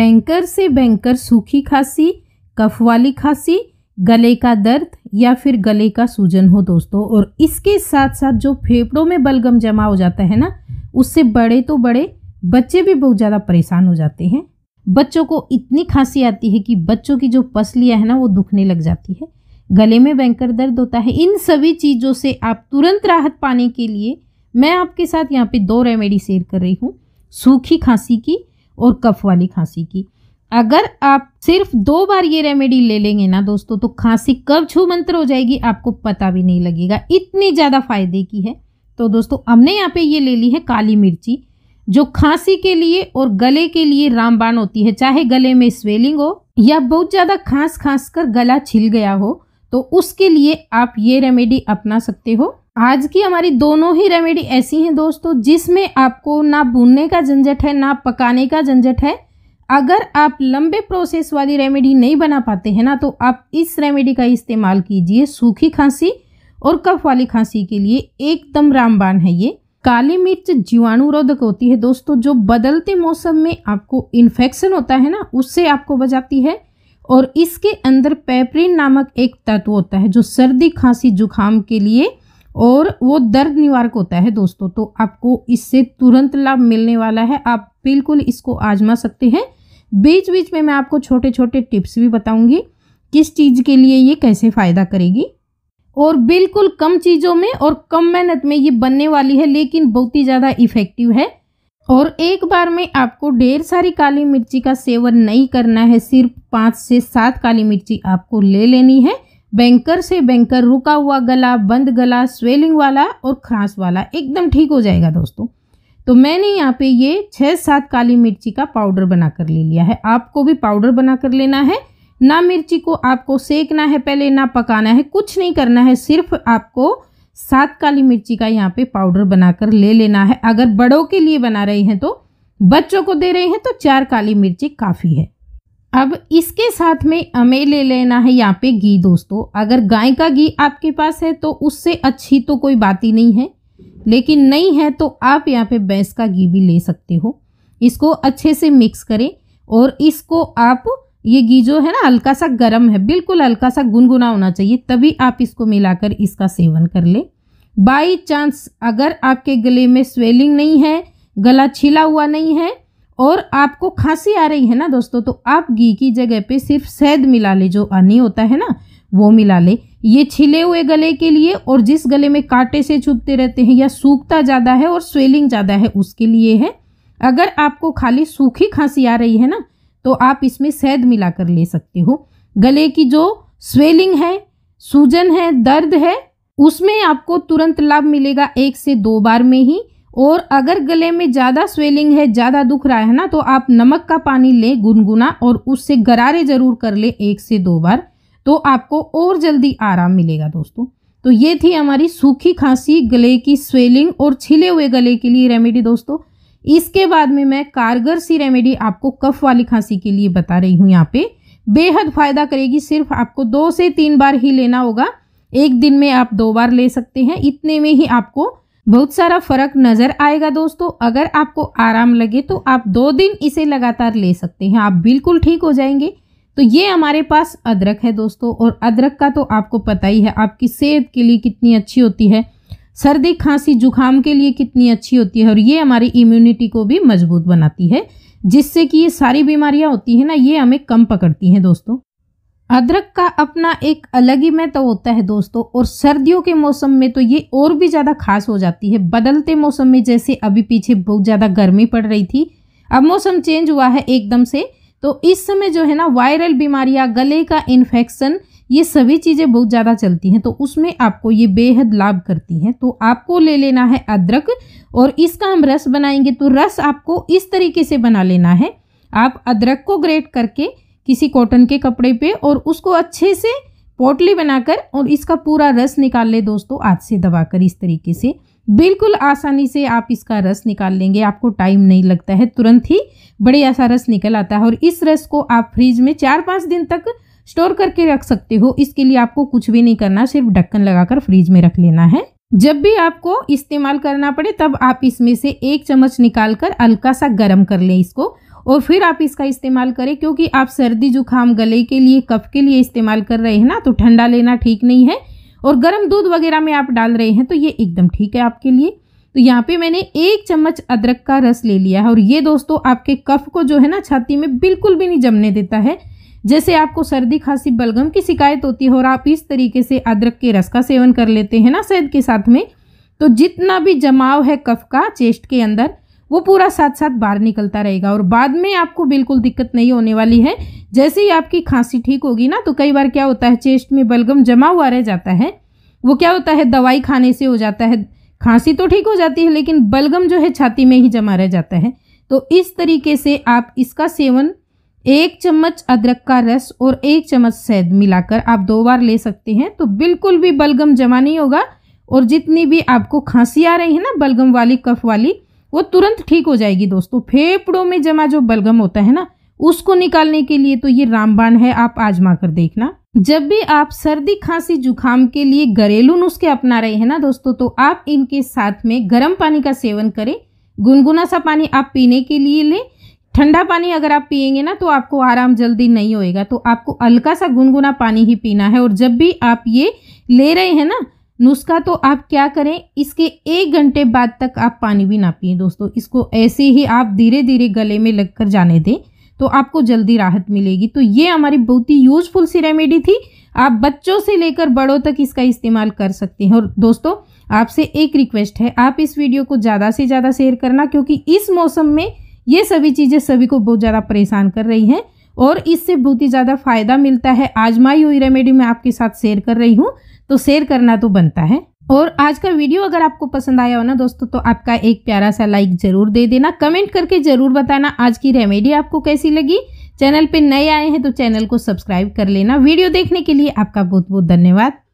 banker से भयंकर सूखी खांसी कफ वाली खांसी गले का दर्द या फिर गले का सूजन हो दोस्तों और इसके साथ साथ जो फेफड़ों में बलगम जमा हो जाता है ना उससे बड़े तो बड़े बच्चे भी बहुत ज़्यादा परेशान हो जाते हैं बच्चों को इतनी खांसी आती है कि बच्चों की जो पसलियाँ है ना वो दुखने लग जाती है गले में भयंकर दर्द होता है इन सभी चीज़ों से आप तुरंत राहत पाने के लिए मैं आपके साथ यहाँ पे दो रेमेडी शेयर कर रही हूँ सूखी खांसी की और कफ वाली खांसी की अगर आप सिर्फ दो बार ये रेमेडी ले लेंगे ना दोस्तों तो खांसी कब छू मंत्र हो जाएगी आपको पता भी नहीं लगेगा इतनी ज़्यादा फायदे की है तो दोस्तों हमने यहाँ पे ये ले ली है काली मिर्ची जो खांसी के लिए और गले के लिए रामबाण होती है चाहे गले में स्वेलिंग हो या बहुत ज़्यादा खांस खांस कर गला छिल गया हो तो उसके लिए आप ये रेमेडी अपना सकते हो आज की हमारी दोनों ही रेमेडी ऐसी हैं दोस्तों जिसमें आपको ना भूनने का झंझट है ना पकाने का झंझट है अगर आप लंबे प्रोसेस वाली रेमेडी नहीं बना पाते हैं ना तो आप इस रेमेडी का इस्तेमाल कीजिए सूखी खांसी और कफ वाली खांसी के लिए एकदम रामबान है ये काली मिर्च जीवाणु रोधक होती है दोस्तों जो बदलते मौसम में आपको इन्फेक्शन होता है ना उससे आपको बचाती है और इसके अंदर पेपरिन नामक एक तत्व होता है जो सर्दी खांसी जुखाम के लिए और वो दर्द निवारक होता है दोस्तों तो आपको इससे तुरंत लाभ मिलने वाला है आप बिल्कुल इसको आजमा सकते हैं बीच बीच में मैं आपको छोटे छोटे टिप्स भी बताऊंगी किस चीज़ के लिए ये कैसे फ़ायदा करेगी और बिल्कुल कम चीज़ों में और कम मेहनत में ये बनने वाली है लेकिन बहुत ही ज़्यादा इफ़ेक्टिव है और एक बार में आपको ढेर सारी काली मिर्ची का सेवन नहीं करना है सिर्फ पाँच से सात काली मिर्ची आपको ले लेनी है बैंकर से बैंकर रुका हुआ गला बंद गला स्वेलिंग वाला और खरास वाला एकदम ठीक हो जाएगा दोस्तों तो मैंने यहाँ पे ये छः सात काली मिर्ची का पाउडर बना कर ले लिया है आपको भी पाउडर बना कर लेना है ना मिर्ची को आपको सेकना है पहले ना पकाना है कुछ नहीं करना है सिर्फ आपको सात काली मिर्ची का यहाँ पे पाउडर बनाकर ले लेना है अगर बड़ों के लिए बना रही हैं तो बच्चों को दे रही हैं तो चार काली मिर्ची काफ़ी है अब इसके साथ में हमें ले लेना है यहाँ पे घी दोस्तों अगर गाय का घी आपके पास है तो उससे अच्छी तो कोई बात ही नहीं है लेकिन नहीं है तो आप यहाँ पे भैंस का घी भी ले सकते हो इसको अच्छे से मिक्स करें और इसको आप ये घी जो है ना हल्का सा गर्म है बिल्कुल हल्का सा गुनगुना होना चाहिए तभी आप इसको मिलाकर इसका सेवन कर लें बाई चांस अगर आपके गले में स्वेलिंग नहीं है गला छिला हुआ नहीं है और आपको खांसी आ रही है ना दोस्तों तो आप घी की जगह पे सिर्फ शहद मिला ले जो आनी होता है ना वो मिला ले ये छिले हुए गले के लिए और जिस गले में कांटे से छुपते रहते हैं या सूखता ज़्यादा है और स्वेलिंग ज़्यादा है उसके लिए है अगर आपको खाली सूखी खांसी आ रही है ना तो आप इसमें शहद कर ले सकते हो गले की जो स्वेलिंग है सूजन है दर्द है उसमें आपको तुरंत लाभ मिलेगा एक से दो बार में ही और अगर गले में ज़्यादा स्वेलिंग है ज़्यादा दुख रहा है ना तो आप नमक का पानी लें गुनगुना और उससे गरारे ज़रूर कर लें एक से दो बार तो आपको और जल्दी आराम मिलेगा दोस्तों तो ये थी हमारी सूखी खांसी गले की स्वेलिंग और छिले हुए गले के लिए रेमेडी दोस्तों इसके बाद में मैं कारगर सी रेमेडी आपको कफ वाली खांसी के लिए बता रही हूँ यहाँ पे बेहद फ़ायदा करेगी सिर्फ आपको दो से तीन बार ही लेना होगा एक दिन में आप दो बार ले सकते हैं इतने में ही आपको बहुत सारा फर्क नजर आएगा दोस्तों अगर आपको आराम लगे तो आप दो दिन इसे लगातार ले सकते हैं आप बिल्कुल ठीक हो जाएंगे तो ये हमारे पास अदरक है दोस्तों और अदरक का तो आपको पता ही है आपकी सेहत के लिए कितनी अच्छी होती है सर्दी खांसी जुकाम के लिए कितनी अच्छी होती है और ये हमारी इम्यूनिटी को भी मजबूत बनाती है जिससे कि ये सारी बीमारियां होती हैं ना ये हमें कम पकड़ती हैं दोस्तों अदरक का अपना एक अलग ही महत्व होता है दोस्तों और सर्दियों के मौसम में तो ये और भी ज़्यादा खास हो जाती है बदलते मौसम में जैसे अभी पीछे बहुत ज़्यादा गर्मी पड़ रही थी अब मौसम चेंज हुआ है एकदम से तो इस समय जो है ना वायरल बीमारियां गले का इन्फेक्शन ये सभी चीज़ें बहुत ज़्यादा चलती हैं तो उसमें आपको ये बेहद लाभ करती हैं तो आपको ले लेना है अदरक और इसका हम रस बनाएंगे तो रस आपको इस तरीके से बना लेना है आप अदरक को ग्रेट करके किसी कॉटन के कपड़े पे और उसको अच्छे से पोटली बनाकर और इसका पूरा रस निकाल ले दोस्तों हाथ से दबाकर इस तरीके से बिल्कुल आसानी से आप इसका रस निकाल लेंगे आपको टाइम नहीं लगता है तुरंत ही बड़े ऐसा रस निकल आता है और इस रस को आप फ्रिज में चार पाँच दिन तक स्टोर करके रख सकते हो इसके लिए आपको कुछ भी नहीं करना सिर्फ ढक्कन लगाकर फ्रिज में रख लेना है जब भी आपको इस्तेमाल करना पड़े तब आप इसमें से एक चम्मच निकाल कर हल्का सा गर्म कर लें इसको और फिर आप इसका इस्तेमाल करें क्योंकि आप सर्दी जुकाम गले के लिए कफ के लिए इस्तेमाल कर रहे हैं ना तो ठंडा लेना ठीक नहीं है और गर्म दूध वगैरह में आप डाल रहे हैं तो ये एकदम ठीक है आपके लिए तो यहाँ पे मैंने एक चम्मच अदरक का रस ले लिया है और ये दोस्तों आपके कफ को जो है ना छाती में बिल्कुल भी नहीं जमने देता है जैसे आपको सर्दी खांसी बलगम की शिकायत होती है और आप इस तरीके से अदरक के रस का सेवन कर लेते हैं ना शहद के साथ में तो जितना भी जमाव है कफ का चेस्ट के अंदर वो पूरा साथ साथ बाहर निकलता रहेगा और बाद में आपको बिल्कुल दिक्कत नहीं होने वाली है जैसे ही आपकी खांसी ठीक होगी ना तो कई बार क्या होता है चेस्ट में बलगम जमा हुआ रह जाता है वो क्या होता है दवाई खाने से हो जाता है खांसी तो ठीक हो जाती है लेकिन बलगम जो है छाती में ही जमा रह जाता है तो इस तरीके से आप इसका सेवन एक चम्मच अदरक का रस और एक चम्मच शहद मिलाकर आप दो बार ले सकते हैं तो बिल्कुल भी बलगम जमा नहीं होगा और जितनी भी आपको खांसी आ रही है ना बलगम वाली कफ वाली वो तुरंत ठीक हो जाएगी दोस्तों फेफड़ों में जमा जो बलगम होता है ना उसको निकालने के लिए तो ये रामबाण है आप आजमा कर देखना जब भी आप सर्दी खांसी जुकाम के लिए घरेलू नुस्खे अपना रहे हैं ना दोस्तों तो आप इनके साथ में गर्म पानी का सेवन करें गुनगुना सा पानी आप पीने के लिए लें ठंडा पानी अगर आप पियेंगे ना तो आपको आराम जल्दी नहीं होएगा तो आपको हल्का सा गुनगुना पानी ही पीना है और जब भी आप ये ले रहे हैं ना नुस्खा तो आप क्या करें इसके एक घंटे बाद तक आप पानी भी ना पिए दोस्तों इसको ऐसे ही आप धीरे धीरे गले में लग कर जाने दें तो आपको जल्दी राहत मिलेगी तो ये हमारी बहुत ही यूजफुल सी रेमेडी थी आप बच्चों से लेकर बड़ों तक इसका इस्तेमाल कर सकते हैं और दोस्तों आपसे एक रिक्वेस्ट है आप इस वीडियो को ज़्यादा से ज़्यादा शेयर करना क्योंकि इस मौसम में ये सभी चीज़ें सभी को बहुत ज़्यादा परेशान कर रही हैं और इससे बहुत ही ज़्यादा फायदा मिलता है आजमाई हुई रेमेडी मैं आपके साथ शेयर कर रही हूँ तो शेयर करना तो बनता है और आज का वीडियो अगर आपको पसंद आया हो ना दोस्तों तो आपका एक प्यारा सा लाइक जरूर दे देना कमेंट करके जरूर बताना आज की रेमेडी आपको कैसी लगी चैनल पे नए आए हैं तो चैनल को सब्सक्राइब कर लेना वीडियो देखने के लिए आपका बहुत बहुत धन्यवाद